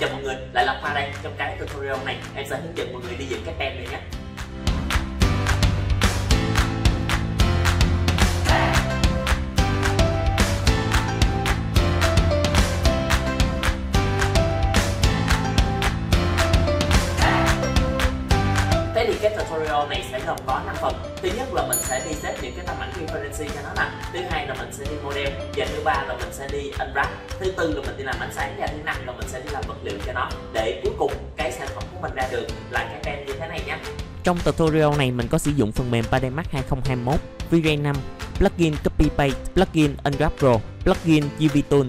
chào mọi người lại là khoa đây trong cái tutorial này em sẽ hướng dẫn mọi người đi dựng các tem này nhé gồm có 5 phần thứ nhất là mình sẽ đi xếp những cái tấm ảnh reference cho nó nè thứ hai là mình sẽ đi model và thứ ba là mình sẽ đi unwrap thứ tư là mình đi làm ánh sáng và thứ năm là mình sẽ đi làm vật liệu cho nó để cuối cùng cái sản phẩm của mình ra được là cái tem như thế này nhé trong tutorial này mình có sử dụng phần mềm 3D Max 2021, VGA 5, plugin copy paste, plugin Unwrap Pro, plugin UV Tool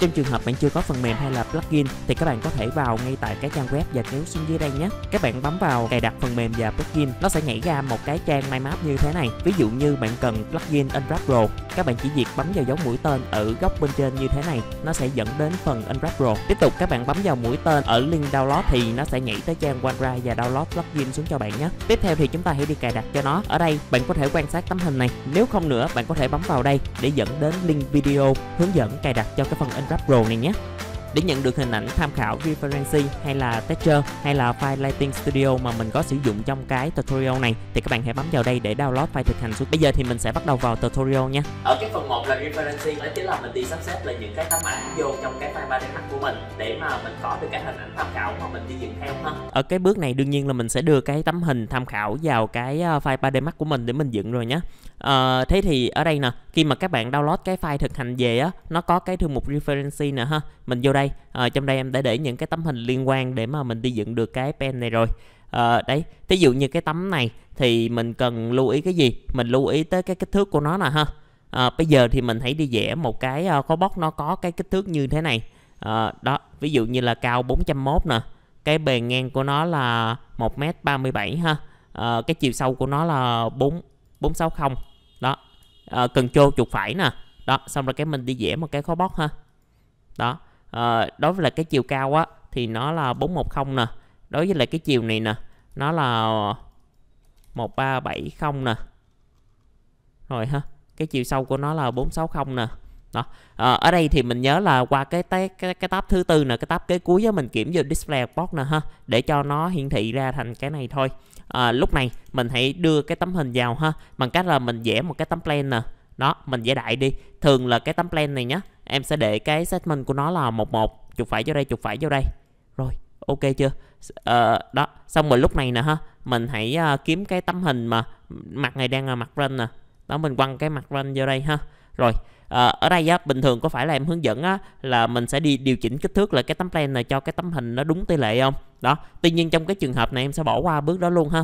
trong trường hợp bạn chưa có phần mềm hay là plugin thì các bạn có thể vào ngay tại cái trang web và kéo xuống dưới đây nhé. Các bạn bấm vào cài đặt phần mềm và plugin, nó sẽ nhảy ra một cái trang MyMap như thế này. Ví dụ như bạn cần plugin Unwrap Pro, các bạn chỉ việc bấm vào dấu mũi tên ở góc bên trên như thế này, nó sẽ dẫn đến phần Unwrap Pro. Tiếp tục các bạn bấm vào mũi tên ở link download thì nó sẽ nhảy tới trang OneDrive và download plugin xuống cho bạn nhé. Tiếp theo thì chúng ta hãy đi cài đặt cho nó. Ở đây bạn có thể quan sát tấm hình này. Nếu không nữa bạn có thể bấm vào đây để dẫn đến link video hướng dẫn cài đặt cho cái phần rap rồ này nhé để nhận được hình ảnh tham khảo Referency hay là Texture hay là file Lighting Studio mà mình có sử dụng trong cái tutorial này thì các bạn hãy bấm vào đây để download file thực hành xuống. Bây giờ thì mình sẽ bắt đầu vào tutorial nha. Ở cái phần 1 là Referency đó chính là mình đi sắp xếp là những cái tấm ảnh vô trong cái file 3D Max của mình để mà mình có được cái hình ảnh tham khảo mà mình đi dựng theo ha. Ở cái bước này đương nhiên là mình sẽ đưa cái tấm hình tham khảo vào cái ờ, file 3D Max của mình để mình dựng rồi nhé. À, ờ, thế thì ở đây nè, khi mà các bạn download cái file thực hành về á, nó có cái thư mục Referency nè ha. Mình vô đây đây ờ, à, trong đây em đã để những cái tấm hình liên quan để mà mình đi dựng được cái pen này rồi à, đấy ví dụ như cái tấm này thì mình cần lưu ý cái gì mình lưu ý tới cái kích thước của nó nè ha à, bây giờ thì mình hãy đi vẽ một cái uh, khối bóc nó có cái kích thước như thế này à, đó ví dụ như là cao 401 nè cái bề ngang của nó là 1m37 ha à, cái chiều sâu của nó là 4 460 đó à, cần chô chuột phải nè đó xong rồi cái mình đi vẽ một cái khối bóc ha đó à, đối với là cái chiều cao á thì nó là 410 nè đối với lại cái chiều này nè nó là 1370 nè rồi ha cái chiều sâu của nó là 460 nè đó. À, ở đây thì mình nhớ là qua cái cái cái, cái tab thứ tư nè cái tab kế cuối á mình kiểm vô display box nè ha để cho nó hiển thị ra thành cái này thôi à, lúc này mình hãy đưa cái tấm hình vào ha bằng cách là mình vẽ một cái tấm plan nè đó mình vẽ đại đi thường là cái tấm plan này nhá em sẽ để cái segment của nó là một một chụp phải vô đây chụp phải vô đây rồi ok chưa ờ, đó xong rồi lúc này nè ha mình hãy uh, kiếm cái tấm hình mà mặt này đang là mặt rên nè đó mình quăng cái mặt rên vô đây ha rồi à, ở đây á, bình thường có phải là em hướng dẫn á, là mình sẽ đi điều chỉnh kích thước là cái tấm plan này cho cái tấm hình nó đúng tỷ lệ không đó tuy nhiên trong cái trường hợp này em sẽ bỏ qua bước đó luôn ha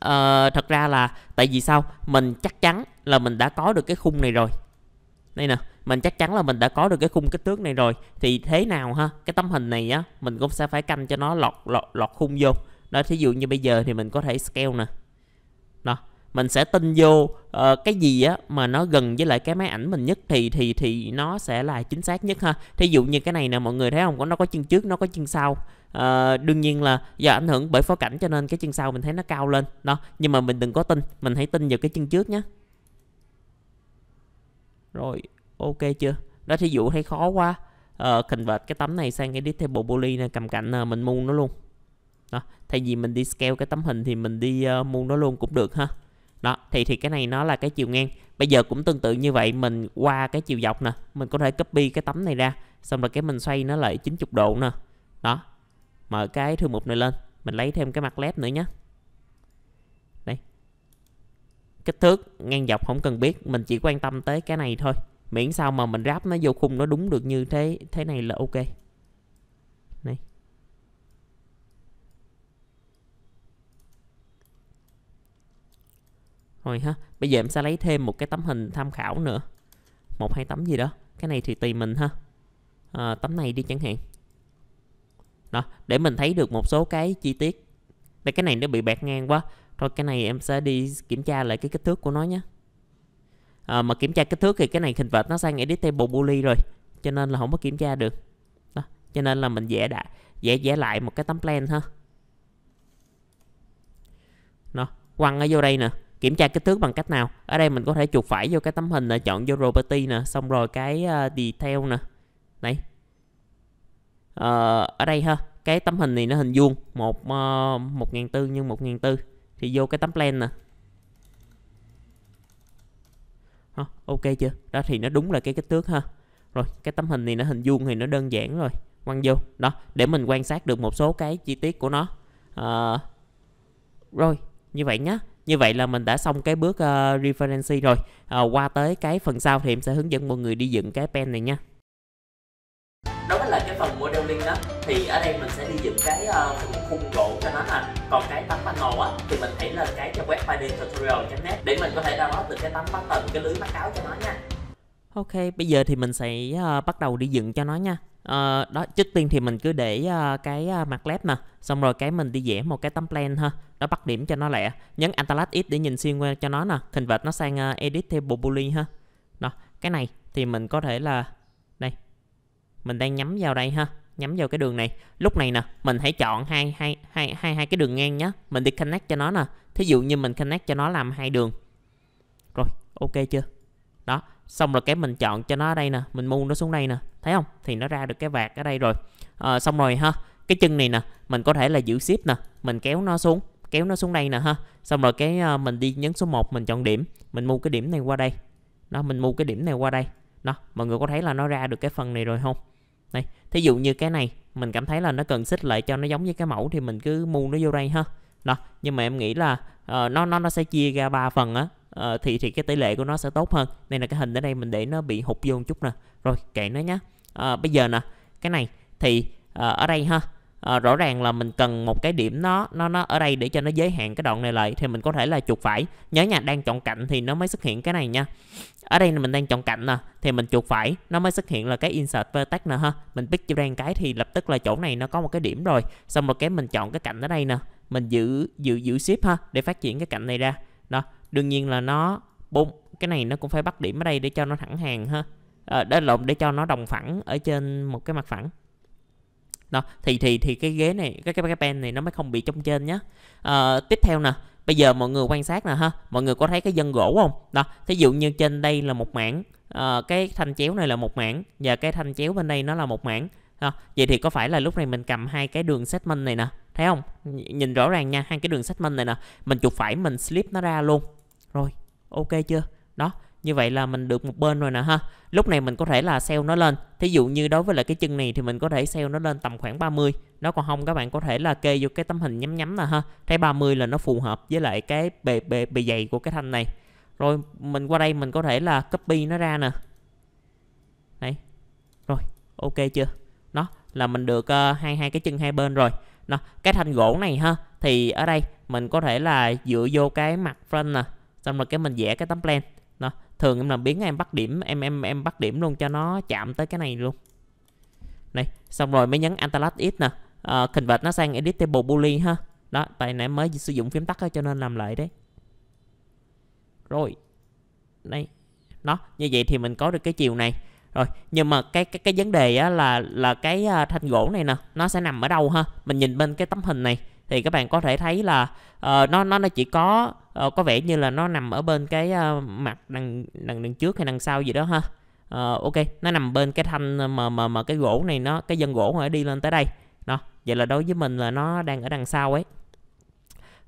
à, thật ra là tại vì sao mình chắc chắn là mình đã có được cái khung này rồi đây nè mình chắc chắn là mình đã có được cái khung kích thước này rồi thì thế nào ha cái tấm hình này á mình cũng sẽ phải canh cho nó lọt lọt lọt khung vô đó thí dụ như bây giờ thì mình có thể scale nè đó mình sẽ tin vô uh, cái gì á mà nó gần với lại cái máy ảnh mình nhất thì thì thì nó sẽ là chính xác nhất ha thí dụ như cái này nè mọi người thấy không có nó có chân trước nó có chân sau uh, đương nhiên là do ảnh hưởng bởi phó cảnh cho nên cái chân sau mình thấy nó cao lên đó nhưng mà mình đừng có tin mình hãy tin vào cái chân trước nhé rồi ok chưa đó thí dụ thấy khó quá uh, convert cái tấm này sang cái table poly này cầm cạnh uh, mình muôn nó luôn đó thay vì mình đi scale cái tấm hình thì mình đi uh, muôn nó luôn cũng được ha đó thì thì cái này nó là cái chiều ngang bây giờ cũng tương tự như vậy mình qua cái chiều dọc nè mình có thể copy cái tấm này ra xong rồi cái mình xoay nó lại 90 độ nè đó mở cái thư mục này lên mình lấy thêm cái mặt led nữa nhé kích thước ngang dọc không cần biết mình chỉ quan tâm tới cái này thôi miễn sao mà mình ráp nó vô khung nó đúng được như thế thế này là ok này rồi ha bây giờ em sẽ lấy thêm một cái tấm hình tham khảo nữa một hai tấm gì đó cái này thì tùy mình ha à, tấm này đi chẳng hạn đó để mình thấy được một số cái chi tiết đây cái này nó bị bẹt ngang quá rồi cái này em sẽ đi kiểm tra lại cái kích thước của nó nhé à, Mà kiểm tra kích thước thì cái này hình vệt nó sang editable boolean rồi Cho nên là không có kiểm tra được Đó. Cho nên là mình vẽ đã vẽ vẽ lại một cái tấm plan ha Nó quăng ở vô đây nè Kiểm tra kích thước bằng cách nào Ở đây mình có thể chuột phải vô cái tấm hình nè Chọn vô property nè Xong rồi cái uh, detail nè Này uh, ờ, Ở đây ha cái tấm hình này nó hình vuông một ờ, một ngàn bốn nhân một ngàn tư thì vô cái tấm plan nè Hả? ok chưa đó thì nó đúng là cái kích thước ha rồi cái tấm hình này nó hình vuông thì nó đơn giản rồi quăng vô đó để mình quan sát được một số cái chi tiết của nó à, rồi như vậy nhé như vậy là mình đã xong cái bước uh, reference rồi à, qua tới cái phần sau thì em sẽ hướng dẫn mọi người đi dựng cái pen này nha đối với cái phần link đó thì ở đây mình sẽ đi dựng cái uh, khung gỗ cho nó thành còn cái tấm panel á thì mình hãy lên cái cho web tutorial.net để mình có thể download từ cái tấm button cái lưới mắt cáo cho nó nha Ok, bây giờ thì mình sẽ uh, bắt đầu đi dựng cho nó nha uh, Đó, trước tiên thì mình cứ để uh, cái uh, mặt lép nè Xong rồi cái mình đi vẽ một cái tấm plan ha Đó, bắt điểm cho nó lẹ Nhấn Antalat X để nhìn xuyên qua cho nó nè Hình vệt nó sang uh, Edit Table Boolean ha Đó, cái này thì mình có thể là Đây, mình đang nhắm vào đây ha nhắm vào cái đường này lúc này nè mình hãy chọn hai hai hai hai hai cái đường ngang nhé mình đi connect cho nó nè thí dụ như mình connect cho nó làm hai đường rồi ok chưa đó xong rồi cái mình chọn cho nó ở đây nè mình mua nó xuống đây nè thấy không thì nó ra được cái vạt ở đây rồi à, xong rồi ha cái chân này nè mình có thể là giữ ship nè mình kéo nó xuống kéo nó xuống đây nè ha xong rồi cái ờ, mình đi nhấn số 1 mình chọn điểm mình mua cái điểm này qua đây Nó, mình mua cái điểm này qua đây Nó, mọi người có thấy là nó ra được cái phần này rồi không đây, thí dụ như cái này mình cảm thấy là nó cần xích lại cho nó giống với cái mẫu thì mình cứ mua nó vô đây ha. Đó, nhưng mà em nghĩ là uh, nó nó nó sẽ chia ra ba phần á. Uh, thì thì cái tỷ lệ của nó sẽ tốt hơn. đây là cái hình ở đây mình để nó bị hụt vô một chút nè. Rồi kệ nó nhé. Uh, ờ, bây giờ nè, cái này thì uh, ở đây ha à, rõ ràng là mình cần một cái điểm nó nó nó ở đây để cho nó giới hạn cái đoạn này lại thì mình có thể là chuột phải nhớ nhà đang chọn cạnh thì nó mới xuất hiện cái này nha ở đây mình đang chọn cạnh nè thì mình chuột phải nó mới xuất hiện là cái insert vertex nè ha mình pick cho đang cái thì lập tức là chỗ này nó có một cái điểm rồi xong rồi cái mình chọn cái cạnh ở đây nè mình giữ giữ giữ ship ha để phát triển cái cạnh này ra đó đương nhiên là nó bốn cái này nó cũng phải bắt điểm ở đây để cho nó thẳng hàng ha à, để lộn để cho nó đồng phẳng ở trên một cái mặt phẳng đó thì thì thì cái ghế này cái cái, cái pen này nó mới không bị trống trên nhé à, ờ, tiếp theo nè bây giờ mọi người quan sát nè ha mọi người có thấy cái dân gỗ không đó thí dụ như trên đây là một mảng à, cái thanh chéo này là một mảng và cái thanh chéo bên đây nó là một mảng đó. vậy thì có phải là lúc này mình cầm hai cái đường segment này nè thấy không nhìn rõ ràng nha hai cái đường segment này nè mình chuột phải mình slip nó ra luôn rồi ok chưa đó như vậy là mình được một bên rồi nè ha lúc này mình có thể là sell nó lên thí dụ như đối với lại cái chân này thì mình có thể sell nó lên tầm khoảng 30 nó còn không các bạn có thể là kê vô cái tấm hình nhắm nhắm nè ha thấy 30 là nó phù hợp với lại cái bề bề bề dày của cái thanh này rồi mình qua đây mình có thể là copy nó ra nè đấy rồi ok chưa nó là mình được uh, hai hai cái chân hai bên rồi nó cái thanh gỗ này ha thì ở đây mình có thể là dựa vô cái mặt front nè xong rồi cái mình vẽ cái tấm plan nó thường em làm biến em bắt điểm em em em bắt điểm luôn cho nó chạm tới cái này luôn này xong rồi mới nhấn Antalat X nè à, convert nó sang editable boolean ha đó tại nãy mới sử dụng phím tắt cho nên làm lại đấy rồi đây nó như vậy thì mình có được cái chiều này rồi nhưng mà cái cái cái vấn đề á là là cái à, thanh gỗ này nè nó sẽ nằm ở đâu ha mình nhìn bên cái tấm hình này thì các bạn có thể thấy là uh, nó nó nó chỉ có uh, có vẻ như là nó nằm ở bên cái uh, mặt đằng đằng đằng trước hay đằng sau gì đó ha uh, ok nó nằm bên cái thanh mà mà mà cái gỗ này nó cái dân gỗ nó đi lên tới đây đó vậy là đối với mình là nó đang ở đằng sau ấy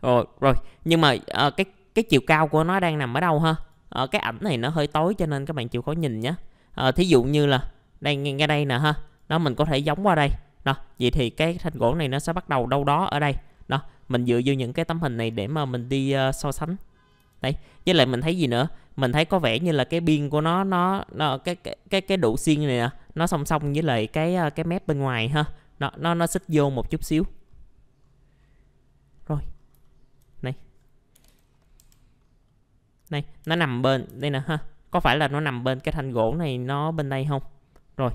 rồi rồi nhưng mà uh, cái cái chiều cao của nó đang nằm ở đâu ha uh, cái ảnh này nó hơi tối cho nên các bạn chịu khó nhìn nhé uh, thí dụ như là đây ngay đây nè ha nó mình có thể giống qua đây đó vậy thì cái thanh gỗ này nó sẽ bắt đầu đâu đó ở đây đó mình dựa vô những cái tấm hình này để mà mình đi uh, so sánh đấy với lại mình thấy gì nữa mình thấy có vẻ như là cái biên của nó nó, nó cái cái cái cái độ xiên này nè nó song song với lại cái ờ, cái mép bên ngoài ha nó nó nó xích vô một chút xíu rồi này này nó nằm bên đây nè ha có phải là nó nằm bên cái thanh gỗ này nó bên đây không rồi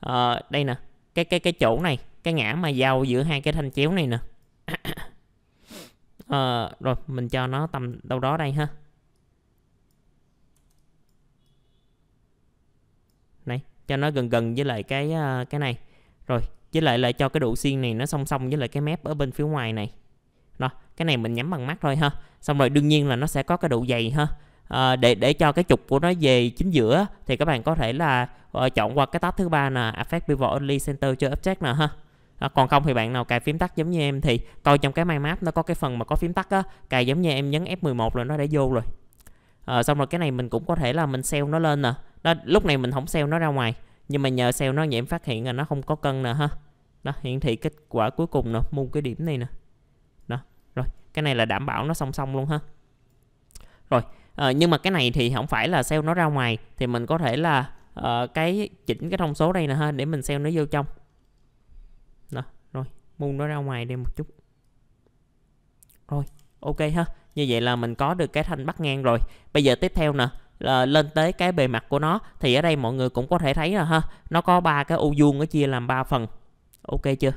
à, đây nè cái cái cái chỗ này cái ngã mà giao giữa hai cái thanh chéo này nè à, rồi mình cho nó tầm đâu đó đây ha này cho nó gần gần với lại cái ờ, cái này rồi với lại là cho cái độ xiên này nó song song với lại cái mép ở bên phía ngoài này đó cái này mình nhắm bằng mắt thôi ha xong rồi đương nhiên là nó sẽ có cái độ dày ha à, để để cho cái trục của nó về chính giữa thì các bạn có thể là uh, chọn qua cái tab thứ ba là Affect Pivot Only Center cho Object nè ha à, còn không thì bạn nào cài phím tắt giống như em thì coi trong cái mind map nó có cái phần mà có phím tắt á cài giống như em nhấn F11 là nó đã vô rồi à, xong rồi cái này mình cũng có thể là mình sell nó lên nè đó, lúc này mình không sell nó ra ngoài nhưng mà nhờ sell nó vậy em phát hiện là nó không có cân nè ha đó hiển thị kết quả cuối cùng nè mua cái điểm này nè đó rồi cái này là đảm bảo nó song song luôn ha rồi à, nhưng mà cái này thì không phải là sale nó ra ngoài thì mình có thể là uh, cái chỉnh cái thông số đây nè ha để mình sale nó vô trong đó rồi mung nó ra ngoài đi một chút rồi ok ha như vậy là mình có được cái thanh bắt ngang rồi bây giờ tiếp theo nè là lên tới cái bề mặt của nó thì ở đây mọi người cũng có thể thấy là ha nó có ba cái ô vuông nó chia làm 3 phần ok chưa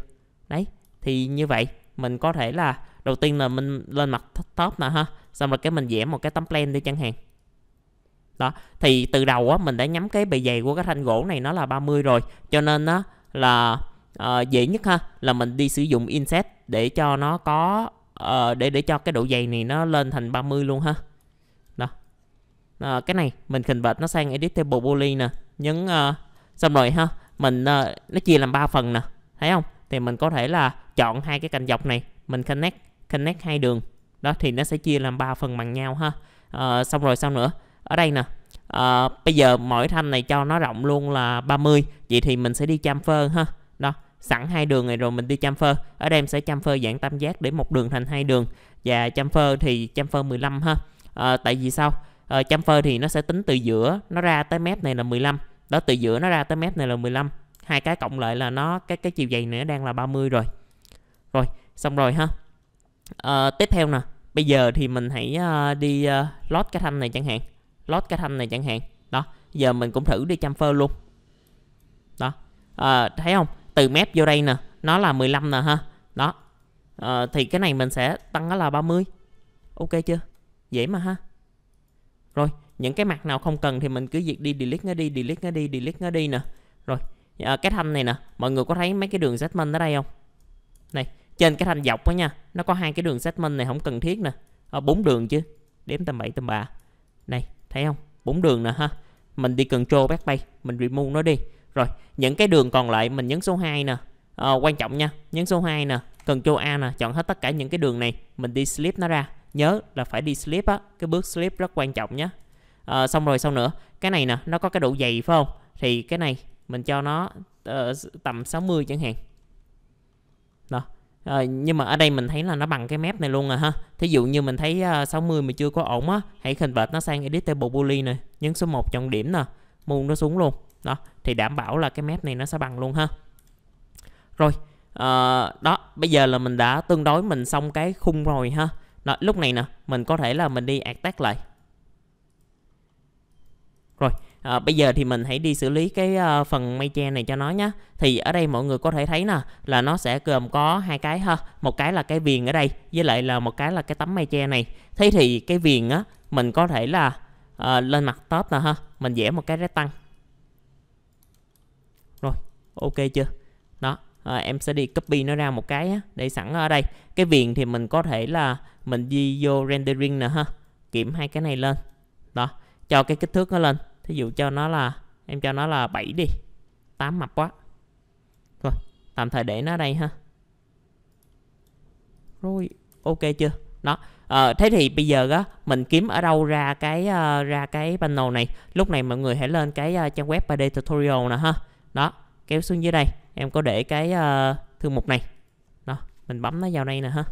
đấy thì như vậy mình có thể là đầu tiên là mình lên mặt top nè ha xong rồi cái mình vẽ một cái tấm plan đi chẳng hạn đó thì từ đầu á mình đã nhắm cái bề dày của cái thanh gỗ này nó là 30 rồi cho nên á là uh, dễ nhất ha là mình đi sử dụng inset để cho nó có uh, để để cho cái độ dày này nó lên thành 30 luôn ha đó uh, cái này mình hình vệt nó sang editable poly nè nhấn uh, xong rồi ha mình uh, nó chia làm 3 phần nè thấy không thì mình có thể là chọn hai cái cạnh dọc này mình connect connect hai đường đó thì nó sẽ chia làm ba phần bằng nhau ha à, xong rồi sao nữa ở đây nè à, bây giờ mỗi thanh này cho nó rộng luôn là 30 vậy thì mình sẽ đi chamfer ha đó sẵn hai đường này rồi mình đi chamfer ở đây em sẽ chamfer dạng tam giác để một đường thành hai đường và chamfer thì chamfer 15 ha à, tại vì sao à, chamfer thì nó sẽ tính từ giữa nó ra tới mép này là 15 đó từ giữa nó ra tới mép này là 15 hai cái cộng lại là nó cái cái chiều dày này nó đang là 30 rồi rồi xong rồi ha à, tiếp theo nè bây giờ thì mình hãy uh, đi uh, lót cái thanh này chẳng hạn lót cái thanh này chẳng hạn đó giờ mình cũng thử đi chamfer luôn đó à, thấy không từ mép vô đây nè nó là 15 nè ha đó à, thì cái này mình sẽ tăng nó là 30 ok chưa dễ mà ha rồi những cái mặt nào không cần thì mình cứ việc đi delete nó đi delete nó đi delete nó đi nè rồi à, cái thanh này nè mọi người có thấy mấy cái đường segment ở đây không này trên cái thanh dọc đó nha nó có hai cái đường segment này không cần thiết nè ờ, bốn đường chứ đếm tầm bảy tầm ba này thấy không bốn đường nè ha mình đi control bay mình remove nó đi rồi những cái đường còn lại mình nhấn số 2 nè à, quan trọng nha nhấn số 2 nè control a nè chọn hết tất cả những cái đường này mình đi slip nó ra nhớ là phải đi slip á cái bước slip rất quan trọng nhé à, ờ, xong rồi sau nữa cái này nè nó có cái độ dày phải không thì cái này mình cho nó uh, tầm 60 chẳng hạn đó à, nhưng mà ở đây mình thấy là nó bằng cái mép này luôn à ha thí dụ như mình thấy 60 ờ, mà chưa có ổn á hãy convert nó sang editable boolean này nhấn số 1 chọn điểm nè muôn nó xuống luôn đó thì đảm bảo là cái mép này nó sẽ bằng luôn ha rồi à, đó bây giờ là mình đã tương đối mình xong cái khung rồi ha đó, lúc này nè mình có thể là mình đi attack lại rồi à, bây giờ thì mình hãy đi xử lý cái uh, phần mây che này cho nó nhé thì ở đây mọi người có thể thấy nè là nó sẽ gồm có hai cái ha một cái là cái viền ở đây với lại là một cái là cái tấm mây che này thế thì cái viền á mình có thể là uh, lên mặt top nè ha mình vẽ một cái tăng rồi ok chưa đó à, em sẽ đi copy nó ra một cái á, để sẵn ở đây cái viền thì mình có thể là mình đi vô rendering nè ha kiểm hai cái này lên đó cho cái kích thước nó lên thí dụ cho nó là em cho nó là 7 đi 8 mập quá rồi tạm thời để nó đây ha rồi ok chưa đó à, thế thì bây giờ á mình kiếm ở đâu ra cái uh, ra cái panel này lúc này mọi người hãy lên cái uh, trang web 3D tutorial nè ha đó kéo xuống dưới đây em có để cái uh, thư mục này đó mình bấm nó vào đây nè ha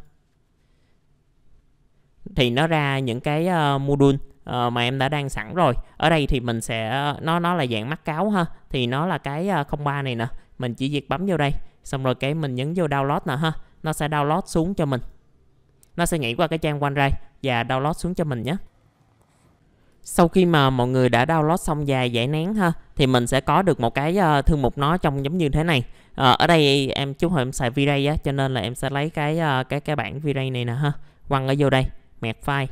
thì nó ra những cái uh, module Ờ, mà em đã đang sẵn rồi ở đây thì mình sẽ nó nó là dạng mắt cáo ha thì nó là cái à, không ba này nè mình chỉ việc bấm vô đây xong rồi cái mình nhấn vô download nè ha nó sẽ download xuống cho mình nó sẽ nhảy qua cái trang OneDrive và download xuống cho mình nhé sau khi mà mọi người đã download xong dài giải nén ha thì mình sẽ có được một cái uh, thư mục nó trông giống như thế này ờ, ở đây em chú hồi em xài V-Ray á cho nên là em sẽ lấy cái à, cái cái bản V-Ray này nè ha quăng ở vô đây mẹt file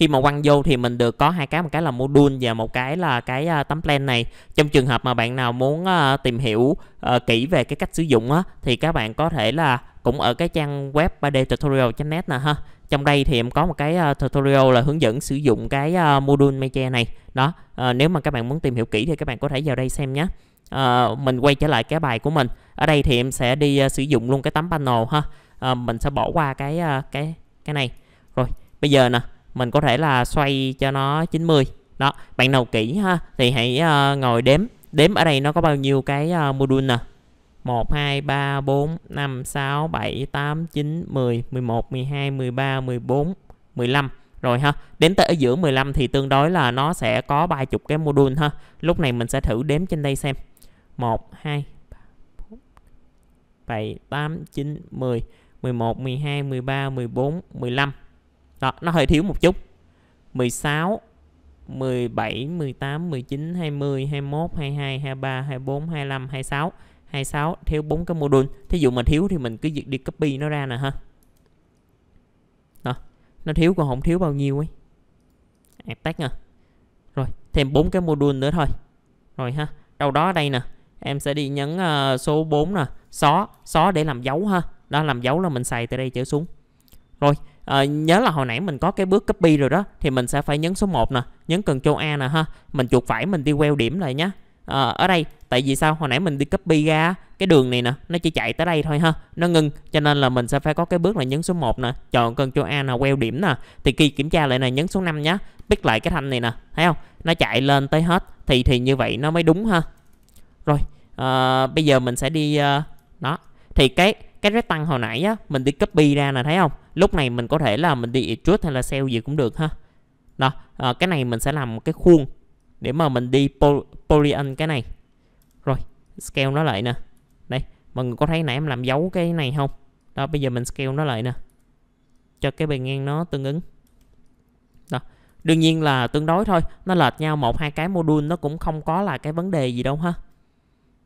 khi mà quăng vô thì mình được có hai cái một cái là module và một cái là cái à, tấm plan này trong trường hợp mà bạn nào muốn à, tìm hiểu ờ, kỹ về cái cách sử dụng á, thì các bạn có thể là cũng ở cái trang web 3d tutorial.net nè ha trong đây thì em có một cái à, tutorial là hướng dẫn sử dụng cái module Meche này đó à, nếu mà các bạn muốn tìm hiểu kỹ thì các bạn có thể vào đây xem nhé à, mình quay trở lại cái bài của mình ở đây thì em sẽ đi uh, sử dụng luôn cái tấm panel ha à, mình sẽ bỏ qua cái uh, cái cái này rồi bây giờ nè mình có thể là xoay cho nó 90 đó bạn nào kỹ ha thì hãy uh, ngồi đếm đếm ở đây nó có bao nhiêu cái uh, module nè 1, 2, 3, 4, 5, 6, 7, 8, 9, 10, 11, 12, 13, 14, 15 rồi ha đến tới ở giữa 15 thì tương đối là nó sẽ có vài chục cái module ha lúc này mình sẽ thử đếm trên đây xem 1 2 3 4 7 8 9 10 11 12 13 14 15 đó, nó hơi thiếu một chút. 16, 17, 18, 19, 20, 21, 22, 23, 24, 25, 26. 26 theo bốn cái module. Thí dụ mà thiếu thì mình cứ việc đi copy nó ra nè ha. Đó, nó thiếu còn không thiếu bao nhiêu ấy. À, tách à. Rồi, thêm bốn cái module nữa thôi. Rồi ha, đâu đó đây nè. Em sẽ đi nhấn uh, số 4 nè, xóa, xóa để làm dấu ha. Đó làm dấu là mình xài từ đây trở xuống. Rồi, à, nhớ là hồi nãy mình có cái bước copy rồi đó thì mình sẽ phải nhấn số 1 nè nhấn cần Ctrl A nè ha mình chuột phải mình đi queo điểm lại nhá à, ở đây tại vì sao hồi nãy mình đi copy ra cái đường này nè nó chỉ chạy tới đây thôi ha nó ngưng cho nên là mình sẽ phải có cái bước là nhấn số 1 nè chọn cần cho a nè queo điểm nè thì khi kiểm tra lại này nhấn số 5 nhá pick lại cái thanh này nè thấy không nó chạy lên tới hết thì thì như vậy nó mới đúng ha rồi à, bây giờ mình sẽ đi uh, đó thì cái cái rectangle hồi nãy á mình đi copy ra nè thấy không lúc này mình có thể là mình đi extrude hay là sell gì cũng được ha đó à, cái này mình sẽ làm một cái khuôn để mà mình đi polyan cái này rồi scale nó lại nè đây mọi người có thấy nãy em làm dấu cái này không đó bây giờ mình scale nó lại nè cho cái bề ngang nó tương ứng đó đương nhiên là tương đối thôi nó lệch nhau một hai cái module nó cũng không có là cái vấn đề gì đâu ha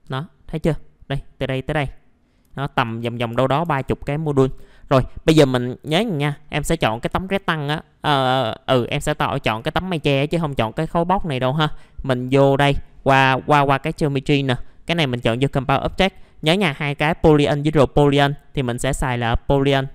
đó thấy chưa đây từ đây tới đây nó tầm vòng vòng đâu đó ba chục cái module rồi bây giờ mình nhớ nha em sẽ chọn cái tấm tăng á ờ, ừ em sẽ tạo chọn cái tấm mây che chứ không chọn cái khối bóc này đâu ha mình vô đây qua qua qua cái geometry nè cái này mình chọn vô compound object nhớ nha hai cái polyan với rồi polyan thì mình sẽ xài là polyan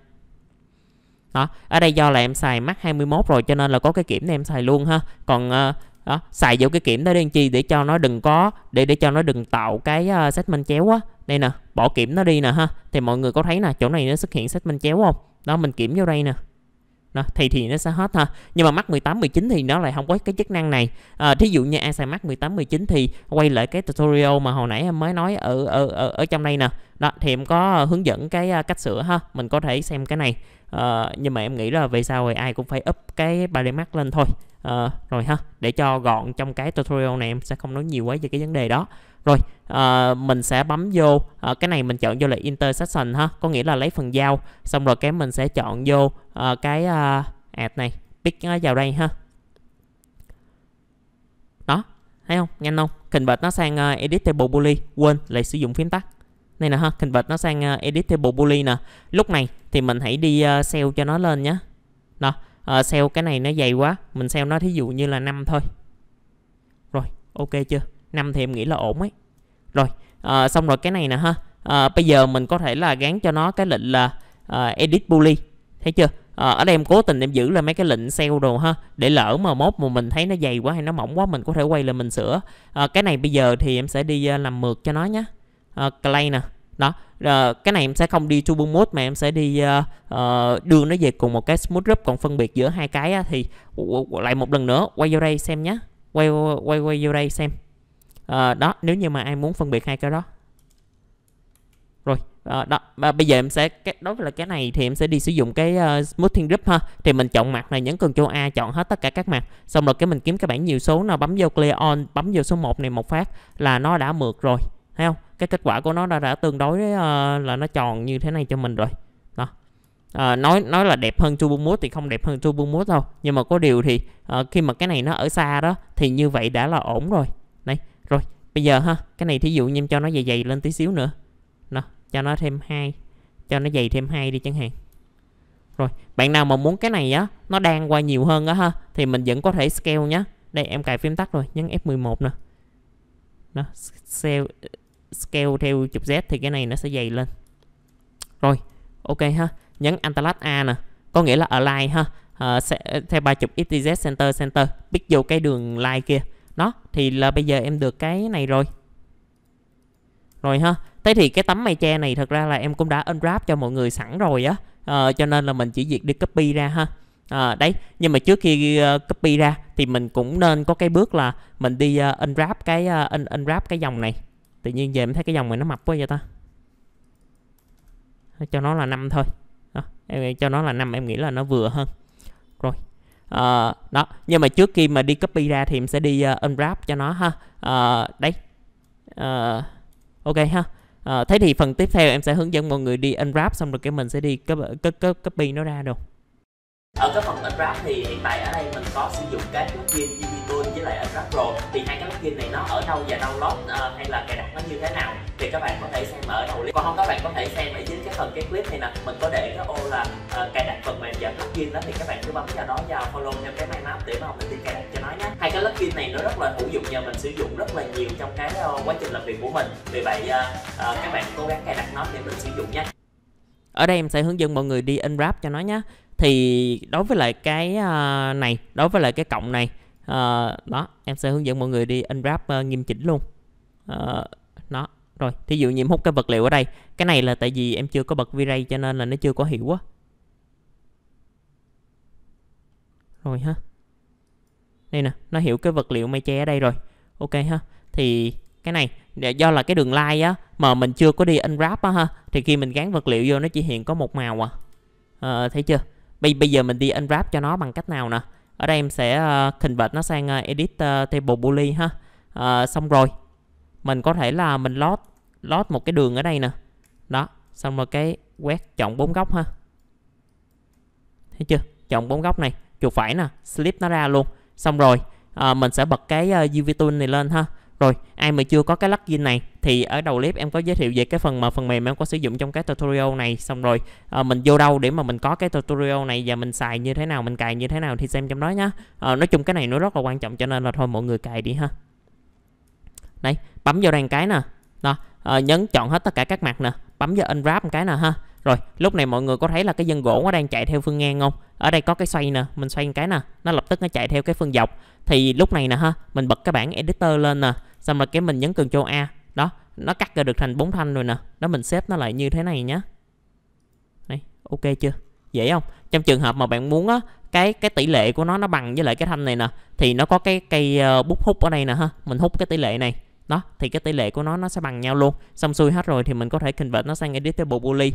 đó ở đây do là em xài max 21 rồi cho nên là có cái kiểm này em xài luôn ha còn ờ, đó xài vô cái kiểm đó đi chi để cho nó đừng có để để cho nó đừng tạo cái uh, segment chéo á đây nè bỏ kiểm nó đi nè ha thì mọi người có thấy là chỗ này nó xuất hiện sách segment chéo không đó mình kiểm vô đây nè đó, thì thì nó sẽ hết ha nhưng mà mắc 18 19 thì nó lại không có cái chức năng này à, thí dụ như ai xài mắc 18 19 thì quay lại cái tutorial mà hồi nãy em mới nói ở ở ở, ở trong đây nè đó thì em có hướng dẫn cái à, cách sửa ha mình có thể xem cái này à, nhưng mà em nghĩ là về sau thì ai cũng phải up cái bài mắt lên thôi à, rồi ha để cho gọn trong cái tutorial này em sẽ không nói nhiều quá về cái vấn đề đó rồi uh, mình sẽ bấm vô uh, cái này mình chọn vô là intersection ha có nghĩa là lấy phần giao xong rồi cái mình sẽ chọn vô uh, cái uh, add này pick vào đây ha đó thấy không nhanh không convert nó sang uh, edit table quên lại sử dụng phím tắt này nè ha convert nó sang uh, edit table nè lúc này thì mình hãy đi uh, sell cho nó lên nhé đó uh, sell cái này nó dày quá mình sell nó thí dụ như là năm thôi rồi ok chưa năm thì em nghĩ là ổn ấy rồi à, xong rồi cái này nè ha à, bây giờ mình có thể là gắn cho nó cái lệnh là à, edit bully thấy chưa à, ở đây em cố tình em giữ là mấy cái lệnh sale đồ ha để lỡ mà mốt mà mình thấy nó dày quá hay nó mỏng quá mình có thể quay lại mình sửa à, cái này bây giờ thì em sẽ đi làm mượt cho nó nhé à, clay nè đó à, cái này em sẽ không đi turbo mode mà em sẽ đi uh, đưa nó về cùng một cái smooth group còn phân biệt giữa hai cái á, thì lại một lần nữa quay vô đây xem nhé quay quay quay vô đây xem à, đó nếu như mà ai muốn phân biệt hai cái đó rồi à, đó à, bây giờ em sẽ đối với là cái này thì em sẽ đi sử dụng cái uh, smoothing group ha thì mình chọn mặt này nhấn Ctrl A chọn hết tất cả các mặt xong rồi cái mình kiếm cái bảng nhiều số nào bấm vô clear on bấm vô số 1 này một phát là nó đã mượt rồi thấy không cái kết quả của nó đã, đã tương đối uh, là nó tròn như thế này cho mình rồi à, nói nói là đẹp hơn Turbo Mode thì không đẹp hơn Turbo Mode đâu nhưng mà có điều thì uh, khi mà cái này nó ở xa đó thì như vậy đã là ổn rồi bây giờ ha cái này thí dụ như em cho nó dày dày lên tí xíu nữa nó cho nó thêm hai cho nó dày thêm hai đi chẳng hạn rồi bạn nào mà muốn cái này á nó đang qua nhiều hơn á ha thì mình vẫn có thể scale nhá đây em cài phím tắt rồi nhấn F11 nè nó scale, scale theo chụp Z thì cái này nó sẽ dày lên rồi ok ha nhấn Antalat A nè có nghĩa là align ha uh, theo ba chụp XYZ center center pick vô cái đường line kia đó thì là bây giờ em được cái này rồi rồi ha thế thì cái tấm mây che này thật ra là em cũng đã unwrap cho mọi người sẵn rồi á à, cho nên là mình chỉ việc đi copy ra ha à, đấy nhưng mà trước khi uh, copy ra thì mình cũng nên có cái bước là mình đi uh, unwrap cái uh, un unwrap cái dòng này tự nhiên giờ em thấy cái dòng này nó mập quá vậy ta cho nó là năm thôi đó, em cho nó là năm em nghĩ là nó vừa hơn à, đó nhưng mà trước khi mà đi copy ra thì em sẽ đi uh, unwrap cho nó ha à, đấy à, ok ha à, thế thì phần tiếp theo em sẽ hướng dẫn mọi người đi unwrap xong rồi cái mình sẽ đi copy, copy nó ra được ở cái phần Unwrap thì hiện tại ở đây mình có sử dụng cái plugin Unitool với lại Unwrap Pro Thì hai cái plugin này nó ở đâu và download uh, ờ, hay là cài đặt nó như thế nào thì các bạn có thể xem ở đầu clip Còn không các bạn có thể xem ở dưới cái phần cái clip này nè Mình có để cái ô là uh, cài đặt phần mềm và plugin đó thì các bạn cứ bấm vào đó vào follow theo cái máy map để mà học thông tin cài đặt cho nó nhé Hai cái plugin này nó rất là hữu dụng và mình sử dụng rất là nhiều trong cái uh, quá trình làm việc của mình Vì vậy uh, uh, các bạn cố gắng cài đặt nó để mình sử dụng nhé Ở đây em sẽ hướng dẫn mọi người đi unwrap cho nó nhé thì đối với lại cái uh, này đối với lại cái cộng này uh, đó em sẽ hướng dẫn mọi người đi unwrap uh, nghiêm chỉnh luôn uh, đó rồi thí dụ như em hút cái vật liệu ở đây cái này là tại vì em chưa có bật V-Ray cho nên là nó chưa có hiệu quá rồi ha đây nè nó hiểu cái vật liệu mây che ở đây rồi ok ha thì cái này do là cái đường line á mà mình chưa có đi unwrap á ha thì khi mình gắn vật liệu vô nó chỉ hiện có một màu à, à thấy chưa bây bây giờ mình đi unwrap cho nó bằng cách nào nè ở đây em sẽ uh, convert nó sang uh, edit uh, table boolean ha uh, xong rồi mình có thể là mình load load một cái đường ở đây nè đó xong rồi cái quét chọn bốn góc ha thấy chưa chọn bốn góc này chuột phải nè slip nó ra luôn xong rồi uh, mình sẽ bật cái uh, UV tool này lên ha rồi, ai mà chưa có cái plugin này thì ở đầu clip em có giới thiệu về cái phần mà phần mềm em có sử dụng trong cái tutorial này xong rồi à, mình vô đâu để mà mình có cái tutorial này và mình xài như thế nào, mình cài như thế nào thì xem trong đó nhá. À, nói chung cái này nó rất là quan trọng cho nên là thôi mọi người cài đi ha. Đây, bấm vào đàn cái nè. Đó, à, nhấn chọn hết tất cả các mặt nè, bấm vào unwrap một cái nè ha. Rồi, lúc này mọi người có thấy là cái dân gỗ nó đang chạy theo phương ngang không? Ở đây có cái xoay nè, mình xoay một cái nè, nó lập tức nó chạy theo cái phương dọc. Thì lúc này nè ha, mình bật cái bảng editor lên nè xong rồi cái mình nhấn Ctrl A đó nó cắt ra được thành bốn thanh rồi nè đó mình xếp nó lại như thế này nhé này ok chưa dễ không trong trường hợp mà bạn muốn á cái cái tỷ lệ của nó nó bằng với lại cái thanh này nè thì nó có cái cây ờ, bút hút ở đây nè ha mình hút cái tỷ lệ này đó thì cái tỷ lệ của nó nó sẽ bằng nhau luôn xong xuôi hết rồi thì mình có thể convert nó sang editable boolean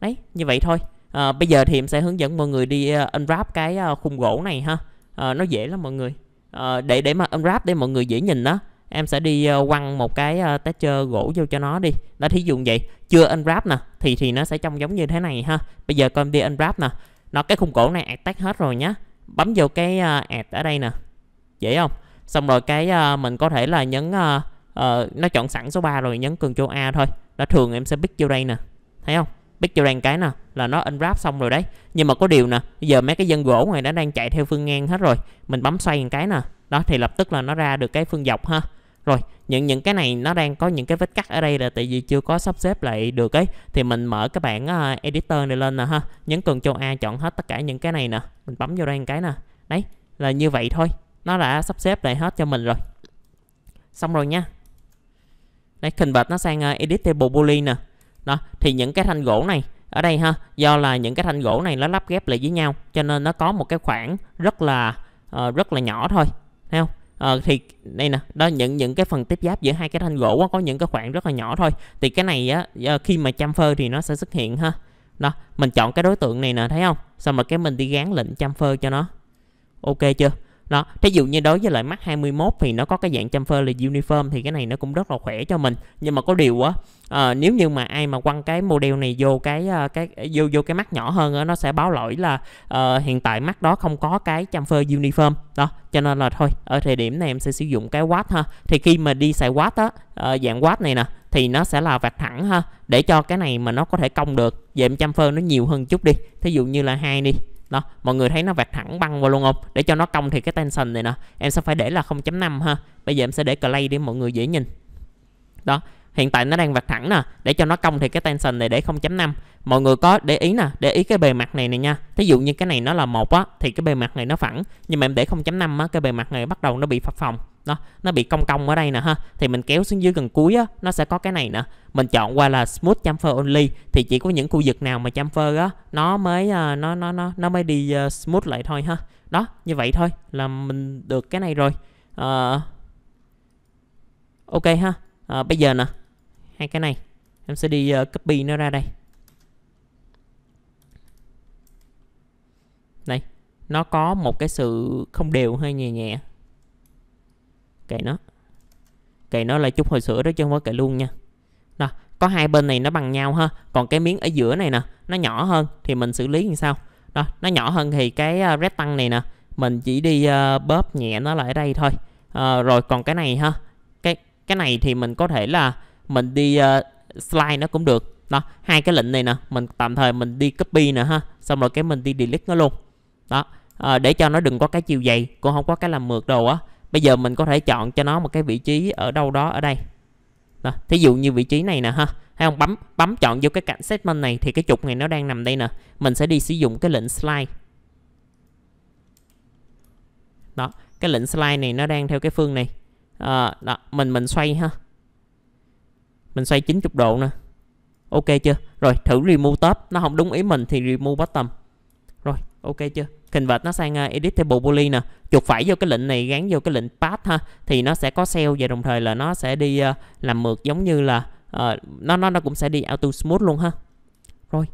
đấy như vậy thôi à, bây giờ thì em sẽ hướng dẫn mọi người đi ờ, unwrap cái khung gỗ này ha à, nó dễ lắm mọi người à, để để mà unwrap để mọi người dễ nhìn đó em sẽ đi ờ, quăng một cái ờ, texture gỗ vô cho nó đi đó thí dụ vậy chưa unwrap nè thì thì nó sẽ trông giống như thế này ha bây giờ con đi unwrap nè nó cái khung cổ này add hết rồi nhá bấm vô cái add ờ, ở đây nè dễ không xong rồi cái mình có thể là nhấn uh, nó chọn sẵn số 3 rồi nhấn Ctrl A thôi Nó thường em sẽ pick vô đây nè thấy không pick vô đây cái nè là nó unwrap xong rồi đấy nhưng mà có điều nè bây giờ mấy cái dân gỗ này nó đang chạy theo phương ngang hết rồi mình bấm xoay một cái nè đó thì lập tức là nó ra được cái phương dọc ha rồi những những cái này nó đang có những cái vết cắt ở đây là tại vì chưa có sắp xếp lại được ấy thì mình mở cái bảng uh, editor này lên nè ha nhấn cần châu a chọn hết tất cả những cái này nè mình bấm vô đây một cái nè đấy là như vậy thôi nó đã sắp xếp lại hết cho mình rồi xong rồi nha đấy hình bệt nó sang uh, ờ, edit table boolean nè đó thì những cái thanh gỗ này ở đây ha do là những cái thanh gỗ này nó lắp ghép lại với nhau cho nên nó có một cái khoảng rất là uh, rất là nhỏ thôi thấy không ờ, thì đây nè đó những những cái phần tiếp giáp giữa hai cái thanh gỗ á, có những cái khoảng rất là nhỏ thôi thì cái này á khi mà chamfer thì nó sẽ xuất hiện ha đó mình chọn cái đối tượng này nè thấy không xong rồi cái mình đi gán lệnh chamfer cho nó ok chưa đó thí dụ như đối với loại mắt 21 thì nó có cái dạng chamfer là uniform thì cái này nó cũng rất là khỏe cho mình nhưng mà có điều á à, nếu như mà ai mà quăng cái model này vô cái ờ, cái vô vô cái mắt nhỏ hơn á nó sẽ báo lỗi là uh, hiện tại mắt đó không có cái chamfer uniform đó cho nên là thôi ở thời điểm này em sẽ sử dụng cái watt ha thì khi mà đi xài watt á uh, dạng watt này nè thì nó sẽ là vạch thẳng ha để cho cái này mà nó có thể cong được về chamfer nó nhiều hơn chút đi thí dụ như là hai đi đó mọi người thấy nó vạch thẳng băng vào luôn không để cho nó cong thì cái tension này nè em sẽ phải để là 0.5 ha bây giờ em sẽ để clay để mọi người dễ nhìn đó hiện tại nó đang vạch thẳng nè để cho nó cong thì cái tension này để 0.5 mọi người có để ý nè để ý cái bề mặt này này nha thí dụ như cái này nó là một á thì cái bề mặt này nó phẳng nhưng mà em để 0.5 á cái bề mặt này bắt đầu nó bị phập phồng đó nó bị cong cong ở đây nè ha thì mình kéo xuống dưới gần cuối á nó sẽ có cái này nè mình chọn qua là smooth chamfer only thì chỉ có những khu vực nào mà chamfer á nó mới à, nó nó nó nó mới đi à, smooth lại thôi ha đó như vậy thôi là mình được cái này rồi uh, ok ha uh, bây giờ nè hai cái này em sẽ đi ờ, copy nó ra đây này nó có một cái sự không đều hơi nhẹ nhẹ kệ nó kệ nó là chút hồi sữa đó chứ không có kệ luôn nha đó, có hai bên này nó bằng nhau ha còn cái miếng ở giữa này nè nó nhỏ hơn thì mình xử lý như sao? đó nó nhỏ hơn thì cái uh, tăng này nè mình chỉ đi uh, bóp nhẹ nó lại ở đây thôi uh, rồi còn cái này ha cái cái này thì mình có thể là mình đi uh, slide nó cũng được đó hai cái lệnh này nè mình tạm thời mình đi copy nè ha xong rồi cái mình đi delete nó luôn đó uh, để cho nó đừng có cái chiều dày cũng không có cái làm mượt đồ á bây giờ mình có thể chọn cho nó một cái vị trí ở đâu đó ở đây đó. thí dụ như vị trí này nè ha hay không bấm bấm chọn vô cái cạnh segment này thì cái trục này nó đang nằm đây nè mình sẽ đi sử dụng cái lệnh slide đó cái lệnh slide này nó đang theo cái phương này à, đó. mình mình xoay ha mình xoay 90 độ nè ok chưa rồi thử remove top nó không đúng ý mình thì remove bottom ok chưa convert nó sang uh, editable boolean nè chuột phải vô cái lệnh này gắn vô cái lệnh path ha thì nó sẽ có cell và đồng thời là nó sẽ đi uh, làm mượt giống như là uh, nó nó nó cũng sẽ đi auto smooth luôn ha rồi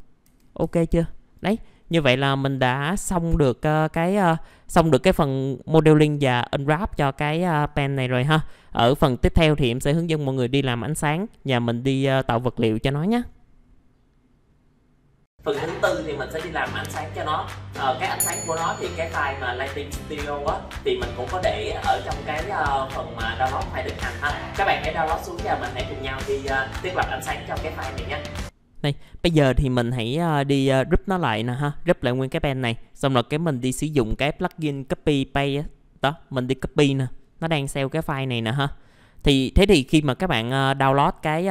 ok chưa đấy như vậy là mình đã xong được uh, cái uh, xong được cái phần modeling và unwrap cho cái uh, pen này rồi ha ở phần tiếp theo thì em sẽ hướng dẫn mọi người đi làm ánh sáng và mình đi uh, tạo vật liệu cho nó nhé phần thứ tư thì mình sẽ đi làm ánh sáng cho nó ờ, cái ánh sáng của nó thì cái file mà Lighting Studio á thì mình cũng có để ở trong cái uh, phần mà download file thực hành ha các bạn hãy download xuống và mình hãy cùng nhau đi uh, thiết lập ánh sáng trong cái file này nhé Này, bây giờ thì mình hãy ờ, đi rip nó lại nè ha, rip lại nguyên cái pen này. Xong rồi cái mình đi sử dụng cái plugin copy paste đó, mình đi copy nè. Nó đang sell cái file này nè ha. Thì thế thì khi mà các bạn download cái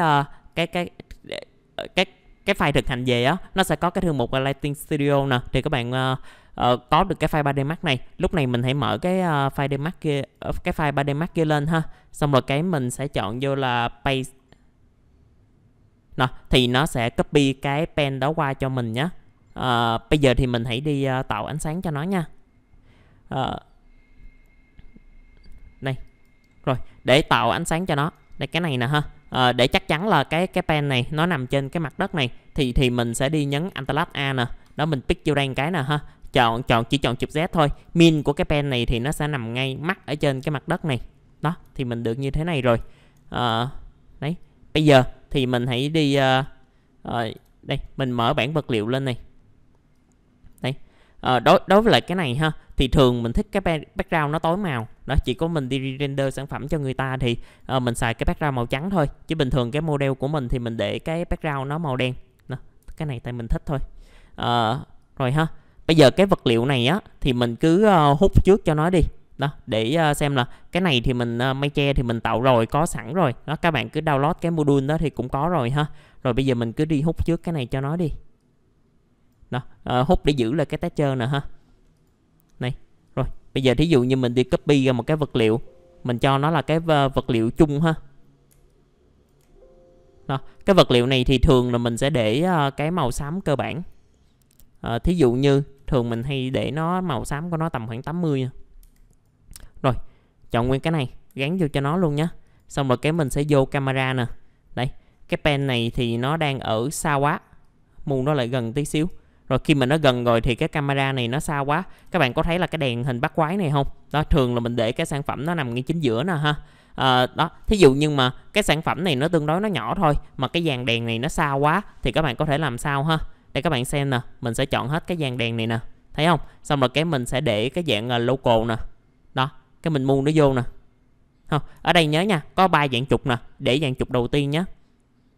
cái cái cái, cái cái file thực hành về á nó sẽ có cái thư mục là Lighting Studio nè thì các bạn uh, uh, có được cái file 3D Max này lúc này mình hãy mở cái uh, file 3D Max kia uh, cái file 3D Max kia lên ha xong rồi cái mình sẽ chọn vô là paste nè thì nó sẽ copy cái pen đó qua cho mình nhé uh, bây giờ thì mình hãy đi uh, tạo ánh sáng cho nó nha uh, này rồi để tạo ánh sáng cho nó đây cái này nè ha à, để chắc chắn là cái cái pen này nó nằm trên cái mặt đất này thì thì mình sẽ đi nhấn Antalat A nè đó mình pick vô rank cái nè ha chọn chọn chỉ chọn chụp Z thôi min của cái pen này thì nó sẽ nằm ngay mắt ở trên cái mặt đất này đó thì mình được như thế này rồi à, đấy bây giờ thì mình hãy đi uh, uh, đây mình mở bảng vật liệu lên này à, đối đối với lại cái này ha thì thường mình thích cái background nó tối màu đó chỉ có mình đi render sản phẩm cho người ta thì à, mình xài cái background màu trắng thôi chứ bình thường cái model của mình thì mình để cái background nó màu đen đó, cái này tại mình thích thôi à, rồi ha bây giờ cái vật liệu này á thì mình cứ uh, hút trước cho nó đi đó để uh, xem là cái này thì mình uh, mây che thì mình tạo rồi có sẵn rồi đó các bạn cứ download cái module đó thì cũng có rồi ha rồi bây giờ mình cứ đi hút trước cái này cho nó đi đó à, hút để giữ là cái tá texture nè ha này rồi bây giờ thí dụ như mình đi copy ra một cái vật liệu mình cho nó là cái ờ, vật liệu chung ha đó. cái vật liệu này thì thường là mình sẽ để ờ, cái màu xám cơ bản à, thí dụ như thường mình hay để nó màu xám của nó tầm khoảng 80 rồi chọn nguyên cái này gắn vô cho nó luôn nhé xong rồi cái mình sẽ vô camera nè đây cái pen này thì nó đang ở xa quá mù nó lại gần tí xíu rồi khi mà nó gần rồi thì cái camera này nó xa quá các bạn có thấy là cái đèn hình bắt quái này không đó thường là mình để cái sản phẩm nó nằm ngay chính giữa nè ha à, đó thí dụ nhưng mà cái sản phẩm này nó tương đối nó nhỏ thôi mà cái dàn đèn này nó xa quá thì các bạn có thể làm sao ha để các bạn xem nè mình sẽ chọn hết cái dàn đèn này nè thấy không xong rồi cái mình sẽ để cái dạng ờ, local nè đó cái mình mua nó vô nè ở đây nhớ nha có ba dạng trục nè để dạng trục đầu tiên nhé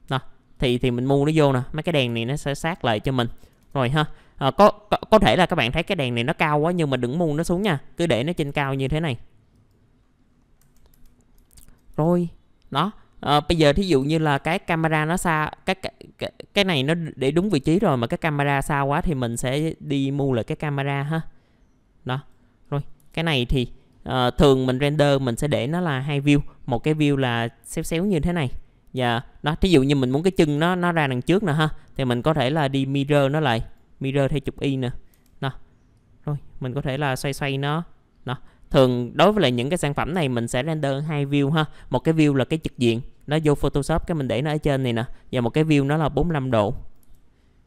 đó thì thì mình mua nó vô nè mấy cái đèn này nó sẽ sát lại cho mình rồi ha à, có, có có thể là các bạn thấy cái đèn này nó cao quá nhưng mà đừng mua nó xuống nha cứ để nó trên cao như thế này rồi đó à, bây giờ thí dụ như là cái camera nó xa cái cái, cái này nó để đúng vị trí rồi mà cái camera xa quá thì mình sẽ đi mua lại cái camera ha đó rồi cái này thì uh, thường mình render mình sẽ để nó là hai view một cái view là xéo xéo như thế này và dạ, đó thí dụ như mình muốn cái chân nó nó ra đằng trước nè ha thì mình có thể là đi mirror nó lại mirror theo chụp y nè nè rồi mình có thể là xoay xoay nó nè thường đối với lại những cái sản phẩm này mình sẽ render hai view ha một cái view là cái trực diện nó vô photoshop cái mình để nó ở trên này nè và một cái view nó là 45 độ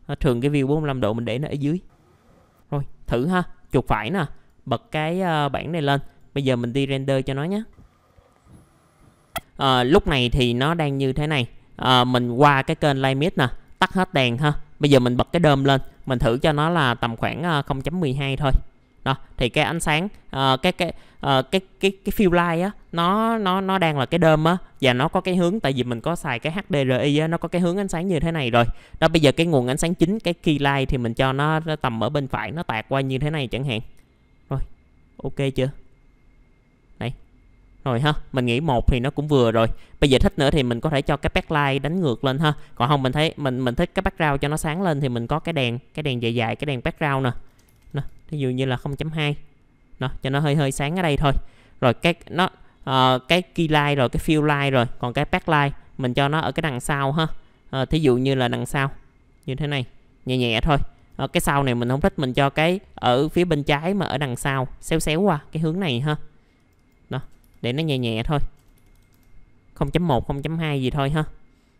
ờ, thường cái view 45 độ mình để nó ở dưới rồi thử ha chuột phải nè bật cái ờ, bảng này lên bây giờ mình đi render cho nó nhé à, lúc này thì nó đang như thế này à, mình qua cái kênh light mid nè tắt hết đèn ha bây giờ mình bật cái đơm lên mình thử cho nó là tầm khoảng 0.12 ờ, thôi đó thì cái ánh sáng à, cái cái à, cái cái cái fill light á nó nó nó đang là cái đơm á và nó có cái hướng tại vì mình có xài cái HDRI á nó có cái hướng ánh sáng như thế này rồi đó bây giờ cái nguồn ánh sáng chính cái key light thì mình cho nó tầm ở bên phải nó tạt qua như thế này chẳng hạn rồi ok chưa rồi ha mình nghĩ một thì nó cũng vừa rồi bây giờ thích nữa thì mình có thể cho cái backlight đánh ngược lên ha còn không mình thấy mình mình thích cái background cho nó sáng lên thì mình có cái đèn cái đèn dài dài cái đèn background nè nó thí dụ như là 0.2 nè cho nó hơi hơi sáng ở đây thôi rồi cái nó uh, cái key light rồi cái fill light rồi còn cái backlight mình cho nó ở cái đằng sau ha uh, thí dụ như là đằng sau như thế này nhẹ nhẹ thôi uh, cái sau này mình không thích mình cho cái ở phía bên trái mà ở đằng sau xéo xéo qua cái hướng này ha để nó nhẹ nhẹ thôi 0.1 0.2 gì thôi ha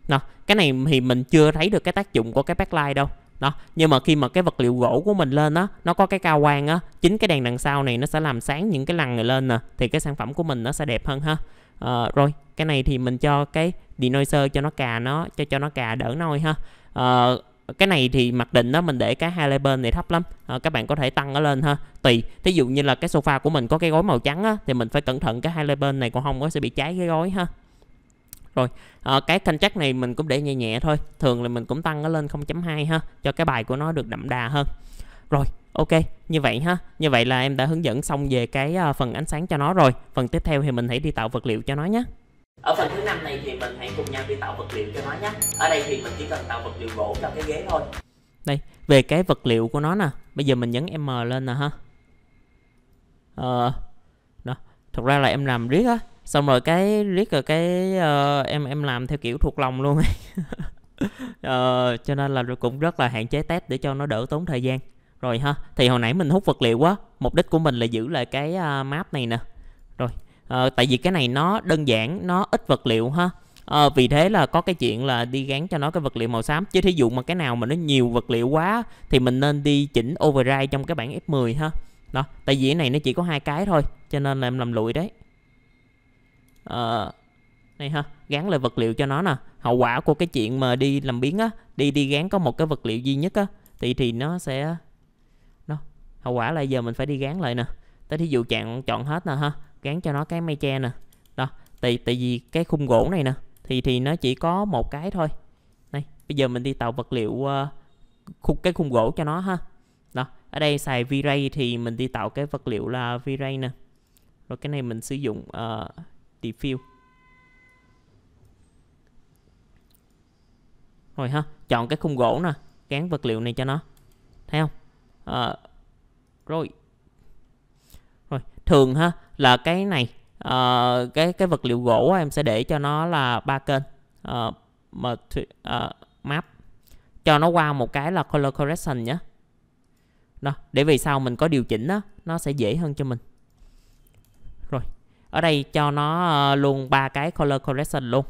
đó, cái này thì mình chưa thấy được cái tác dụng của cái backlight đâu đó nhưng mà khi mà cái vật liệu gỗ của mình lên á nó có cái cao quang á chính cái đèn đằng sau này nó sẽ làm sáng những cái lằn này lên nè thì cái sản phẩm của mình nó sẽ đẹp hơn ha à, rồi cái này thì mình cho cái denoiser cho nó cà nó cho cho nó cà đỡ nôi ha à, cái này thì mặc định đó mình để cái hai hai này thấp lắm à, các bạn có thể tăng nó lên ha tùy thí dụ như là cái sofa của mình có cái gối màu trắng á, thì mình phải cẩn thận cái hai hai này còn không nó sẽ bị cháy cái gối ha rồi à, cái thanh chắc này mình cũng để nhẹ nhẹ thôi thường là mình cũng tăng nó lên 0.2 ha cho cái bài của nó được đậm đà hơn rồi ok như vậy ha như vậy là em đã hướng dẫn xong về cái ờ, phần ánh sáng cho nó rồi phần tiếp theo thì mình hãy đi tạo vật liệu cho nó nhé ở phần thứ năm này thì mình hãy cùng nhau đi tạo vật liệu cho nó nhé ở đây thì mình chỉ cần tạo vật liệu gỗ cho cái ghế thôi đây về cái vật liệu của nó nè bây giờ mình nhấn m lên nè ha ờ đó thật ra là em làm riết á xong rồi cái riết rồi cái uh, em em làm theo kiểu thuộc lòng luôn ờ, cho nên là cũng rất là hạn chế test để cho nó đỡ tốn thời gian rồi ha thì hồi nãy mình hút vật liệu quá mục đích của mình là giữ lại cái uh, map này nè à, tại vì cái này nó đơn giản nó ít vật liệu ha à, vì thế là có cái chuyện là đi gắn cho nó cái vật liệu màu xám chứ thí dụ mà cái nào mà nó nhiều vật liệu quá thì mình nên đi chỉnh override trong cái bản F10 ha đó tại vì cái này nó chỉ có hai cái thôi cho nên là em làm lụi đấy à, này ha gắn lại vật liệu cho nó nè hậu quả của cái chuyện mà đi làm biến á đi đi gắn có một cái vật liệu duy nhất á thì thì nó sẽ nó hậu quả là giờ mình phải đi gắn lại nè tới thí dụ chọn chọn hết nè ha gắn cho nó cái mây che nè đó tại tại vì cái khung gỗ này nè thì thì nó chỉ có một cái thôi đây bây giờ mình đi tạo vật liệu uh, ờ, khung cái khung gỗ cho nó ha đó ở đây xài V-Ray thì mình đi tạo cái vật liệu là V-Ray nè rồi cái này mình sử dụng uh, ờ, defill rồi ha chọn cái khung gỗ nè gắn vật liệu này cho nó thấy không à, rồi thường ha là cái này uh, cái cái vật liệu gỗ em sẽ để cho nó là ba kênh uh, mà uh, map cho nó qua một cái là color correction nhé đó để vì sau mình có điều chỉnh đó, nó sẽ dễ hơn cho mình rồi ở đây cho nó luôn ba cái color correction luôn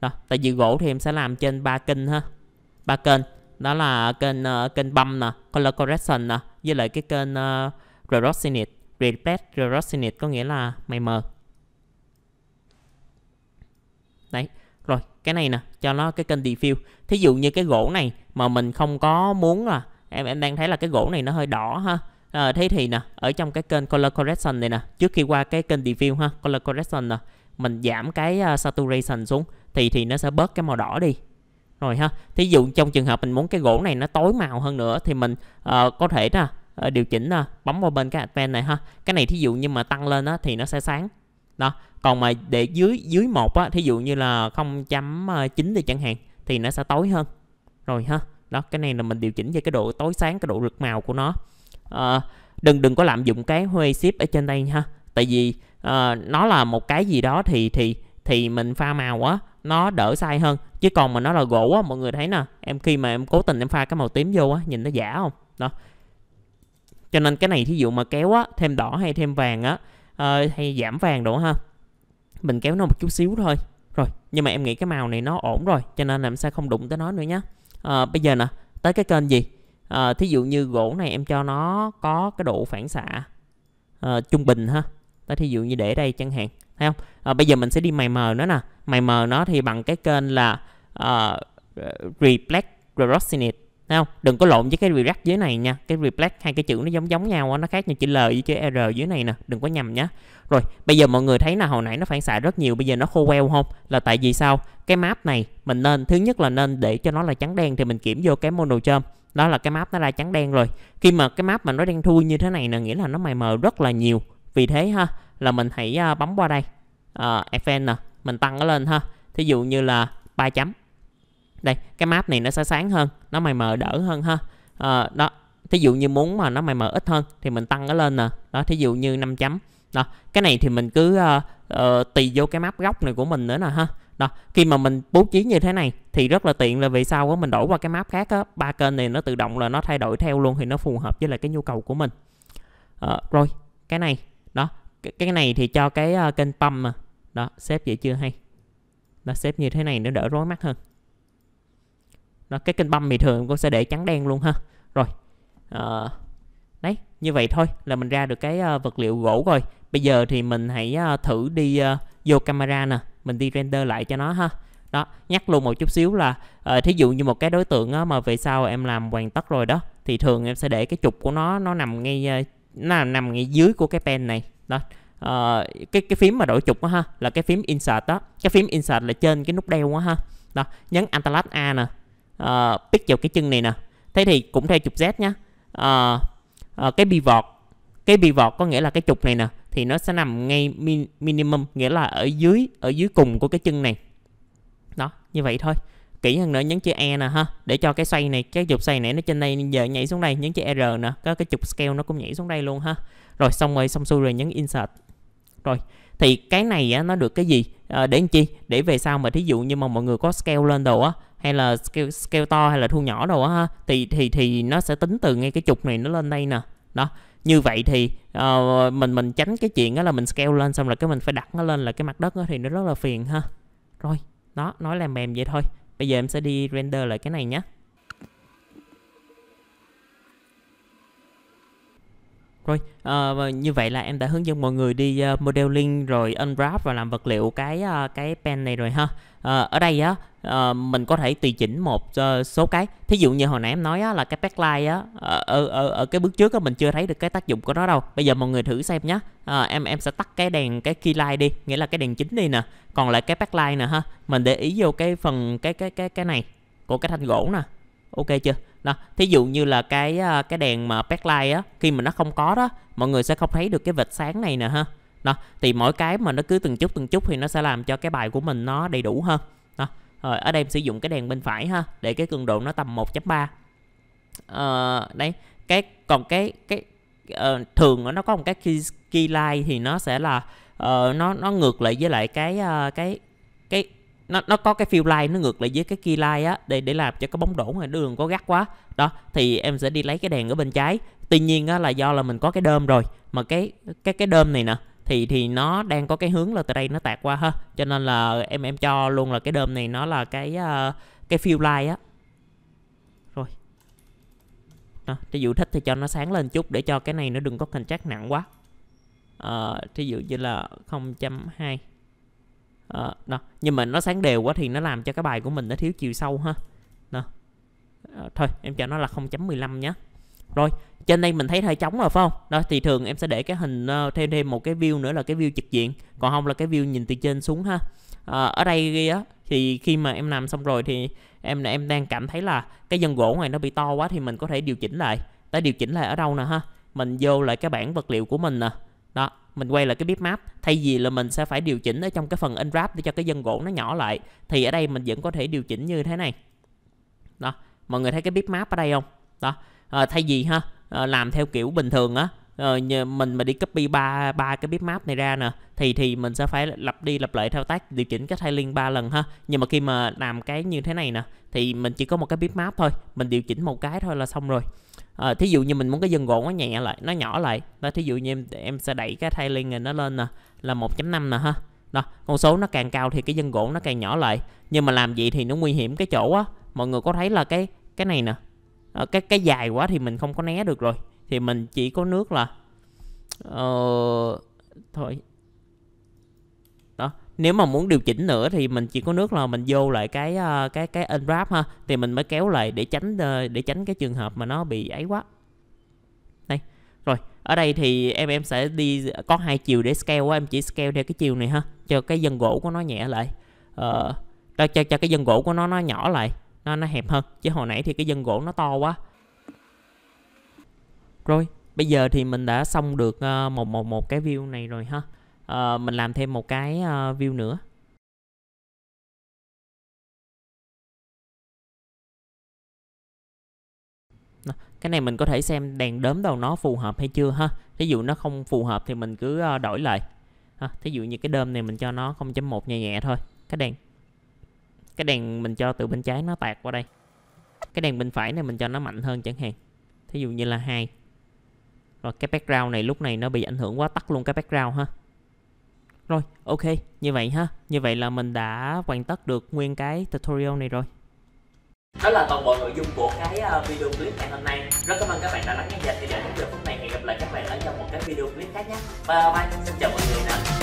đó tại vì gỗ thì em sẽ làm trên ba kênh ha ba kênh đó là kênh uh, kênh băm nè color correction nè với lại cái kênh uh, rerosinate Repeat Rossinate có nghĩa là mày mờ. Đấy. Rồi, cái này nè, cho nó cái kênh diffuse. Thí dụ như cái gỗ này mà mình không có muốn là em em đang thấy là cái gỗ này nó hơi đỏ ha. À, thế thì nè, ở trong cái kênh color correction này nè, trước khi qua cái kênh diffuse ha, color correction nè, mình giảm cái uh, saturation xuống thì thì nó sẽ bớt cái màu đỏ đi. Rồi ha. Thí dụ trong trường hợp mình muốn cái gỗ này nó tối màu hơn nữa thì mình uh, có thể nè Ờ, điều chỉnh nè, ờ, bấm vào bên cái Advanced này ha cái này thí dụ như mà tăng lên á, thì nó sẽ sáng đó còn mà để dưới dưới một á thí dụ như là 0.9 thì ờ, chẳng hạn thì nó sẽ tối hơn rồi ha đó cái này là mình điều chỉnh về cái độ tối sáng cái độ rực màu của nó à, đừng đừng có lạm dụng cái huê ship ở trên đây ha tại vì à, nó là một cái gì đó thì thì thì mình pha màu á nó đỡ sai hơn chứ còn mà nó là gỗ á mọi người thấy nè em khi mà em cố tình em pha cái màu tím vô á nhìn nó giả không đó cho nên cái này thí dụ mà kéo á thêm đỏ hay thêm vàng á uh, hay giảm vàng đủ ha mình kéo nó một chút xíu thôi rồi nhưng mà em nghĩ cái màu này nó ổn rồi cho nên làm sao không đụng tới nó nữa nhá à, bây giờ nè tới cái kênh gì à, thí dụ như gỗ này em cho nó có cái độ phản xạ à, trung bình ha ta thí dụ như để đây chẳng hạn thấy không à, bây giờ mình sẽ đi mày mờ nó nè mày mờ nó thì bằng cái kênh là uh, reflect rosinate Thấy không? Đừng có lộn với cái React dưới này nha. Cái Reflect hai cái chữ nó giống giống nhau nó khác như chữ L với chữ R dưới này nè, đừng có nhầm nhá. Rồi, bây giờ mọi người thấy là hồi nãy nó phản xạ rất nhiều, bây giờ nó khô queo không? Là tại vì sao? Cái map này mình nên thứ nhất là nên để cho nó là trắng đen thì mình kiểm vô cái mono chum đó là cái map nó ra trắng đen rồi khi mà cái map mà nó đen thui như thế này là nghĩa là nó mày mờ rất là nhiều vì thế ha là mình hãy à, bấm qua đây uh, à, FN nè mình tăng nó lên ha thí dụ như là 3 chấm đây cái map này nó sẽ sáng hơn nó mày mờ đỡ hơn ha à, đó thí dụ như muốn mà nó mày mờ ít hơn thì mình tăng nó lên nè đó thí dụ như 5 chấm đó cái này thì mình cứ uh, uh, tùy vô cái map góc này của mình nữa nè ha đó khi mà mình bố trí như thế này thì rất là tiện là vì sao á mình đổi qua cái map khác á ba kênh này nó tự động là nó thay đổi theo luôn thì nó phù hợp với lại cái nhu cầu của mình à, rồi cái này đó cái, này thì cho cái uh, kênh pump mà đó xếp vậy chưa hay nó xếp như thế này nó đỡ rối mắt hơn nó cái kênh băm thì thường cô sẽ để trắng đen luôn ha rồi à, đấy như vậy thôi là mình ra được cái uh, vật liệu gỗ rồi bây giờ thì mình hãy uh, thử đi uh, vô camera nè mình đi render lại cho nó ha đó nhắc luôn một chút xíu là uh, thí dụ như một cái đối tượng uh, mà về sau em làm hoàn tất rồi đó thì thường em sẽ để cái trục của nó nó nằm ngay uh, nó nằm ngay dưới của cái pen này đó uh, cái cái phím mà đổi trục đó ha là cái phím insert đó cái phím insert là trên cái nút đeo đó ha đó nhấn Alt A nè uh, pick vào cái chân này nè thế thì cũng theo trục z nhá uh, uh, cái pivot cái pivot có nghĩa là cái trục này nè thì nó sẽ nằm ngay min minimum nghĩa là ở dưới ở dưới cùng của cái chân này đó như vậy thôi kỹ hơn nữa nhấn chữ E nè ha để cho cái xoay này cái trục xoay này nó trên đây giờ nhảy xuống đây nhấn chữ R nè có cái trục scale nó cũng nhảy xuống đây luôn ha rồi xong rồi xong xuôi rồi nhấn insert rồi thì cái này á, nó được cái gì à, để làm chi để về sau mà thí dụ như mà mọi người có scale lên đồ á hay là scale, scale to hay là thu nhỏ đâu á thì thì thì nó sẽ tính từ ngay cái trục này nó lên đây nè đó như vậy thì uh, mình mình tránh cái chuyện đó là mình scale lên xong rồi cái mình phải đặt nó lên là cái mặt đất đó, thì nó rất là phiền ha rồi đó nói làm mềm vậy thôi bây giờ em sẽ đi render lại cái này nhé Rồi, uh, như vậy là em đã hướng dẫn mọi người đi uh, modeling rồi unwrap và làm vật liệu cái uh, cái pen này rồi ha. Uh, ở đây á uh, mình có thể tùy chỉnh một uh, số cái. Thí dụ như hồi nãy em nói á, là cái backlight á ở, ở ở cái bước trước á mình chưa thấy được cái tác dụng của nó đâu. Bây giờ mọi người thử xem nhé. Uh, em em sẽ tắt cái đèn cái key light đi, nghĩa là cái đèn chính đi nè. Còn lại cái backlight nè ha. Mình để ý vô cái phần cái cái cái cái này của cái thanh gỗ nè ok chưa đó thí dụ như là cái à, cái đèn mà backlight á khi mà nó không có đó mọi người sẽ không thấy được cái vệt sáng này nè ha đó thì mỗi cái mà nó cứ từng chút từng chút thì nó sẽ làm cho cái bài của mình nó đầy đủ hơn đó rồi ở đây em sử dụng cái đèn bên phải ha để cái cường độ nó tầm 1.3 ờ, đấy cái còn cái cái uh, thường nó có một cái key, key light thì nó sẽ là uh, nó nó ngược lại với lại cái uh, cái cái nó nó có cái fill line nó ngược lại với cái key line á để để làm cho cái bóng đổ ngoài đường có gắt quá đó thì em sẽ đi lấy cái đèn ở bên trái tuy nhiên á, là do là mình có cái đơm rồi mà cái cái cái đơm này nè thì thì nó đang có cái hướng là từ đây nó tạt qua ha cho nên là em em cho luôn là cái đơm này nó là cái uh, cái fill line á rồi đó, thí dụ thích thì cho nó sáng lên chút để cho cái này nó đừng có contrast nặng quá uh, thí dụ như là 0.2 à, đó. nhưng mà nó sáng đều quá thì nó làm cho cái bài của mình nó thiếu chiều sâu ha đó. À, thôi em cho nó là 0.15 nhé rồi trên đây mình thấy hơi trống rồi phải không đó thì thường em sẽ để cái hình uh, thêm thêm một cái view nữa là cái view trực diện còn không là cái view nhìn từ trên xuống ha à, ở đây á thì khi mà em làm xong rồi thì em em đang cảm thấy là cái dân gỗ này nó bị to quá thì mình có thể điều chỉnh lại ta điều chỉnh lại ở đâu nè ha mình vô lại cái bảng vật liệu của mình nè đó mình quay lại cái bitmap thay vì là mình sẽ phải điều chỉnh ở trong cái phần unwrap để cho cái dân gỗ nó nhỏ lại thì ở đây mình vẫn có thể điều chỉnh như thế này đó mọi người thấy cái bitmap ở đây không đó à, thay vì ha à, làm theo kiểu bình thường á à, mình mà đi copy ba ba cái bitmap này ra nè thì thì mình sẽ phải lặp đi lặp lại thao tác điều chỉnh cái thay liên ba lần ha nhưng mà khi mà làm cái như thế này nè thì mình chỉ có một cái bitmap thôi mình điều chỉnh một cái thôi là xong rồi à, thí dụ như mình muốn cái dân gỗ nó nhẹ lại nó nhỏ lại đó thí dụ như em, em sẽ đẩy cái tiling này nó lên nè là 1.5 nè ha đó con số nó càng cao thì cái dân gỗ nó càng nhỏ lại nhưng mà làm gì thì nó nguy hiểm cái chỗ á mọi người có thấy là cái cái này nè à, cái cái dài quá thì mình không có né được rồi thì mình chỉ có nước là uh, thôi nếu mà muốn điều chỉnh nữa thì mình chỉ có nước là mình vô lại cái ờ, cái cái unwrap ha thì mình mới kéo lại để tránh ờ, để tránh cái trường hợp mà nó bị ấy quá đây rồi ở đây thì em em sẽ đi có hai chiều để scale em chỉ scale theo cái chiều này ha cho cái dân gỗ của nó nhẹ lại ờ, cho, cho cho cái dân gỗ của nó nó nhỏ lại nó nó hẹp hơn chứ hồi nãy thì cái dân gỗ nó to quá rồi bây giờ thì mình đã xong được ờ, một một một cái view này rồi ha Ờ, mình làm thêm một cái uh, view nữa cái này mình có thể xem đèn đốm đầu nó phù hợp hay chưa ha thí dụ nó không phù hợp thì mình cứ ờ, đổi lại ha. thí dụ như cái đơm này mình cho nó 0.1 nhẹ nhẹ thôi cái đèn cái đèn mình cho từ bên trái nó tạt qua đây cái đèn bên phải này mình cho nó mạnh hơn chẳng hạn thí dụ như là hai rồi cái background này lúc này nó bị ảnh hưởng quá tắt luôn cái background ha rồi, ok, như vậy ha. Như vậy là mình đã hoàn tất được nguyên cái tutorial này rồi. Đó là toàn bộ nội dung của cái ờ, video clip ngày hôm nay. Rất cảm ơn các bạn đã lắng nghe và thì đến giờ phút này hẹn gặp lại các bạn ở trong một cái video clip khác nhé. Bye bye, xin chào mọi người nè.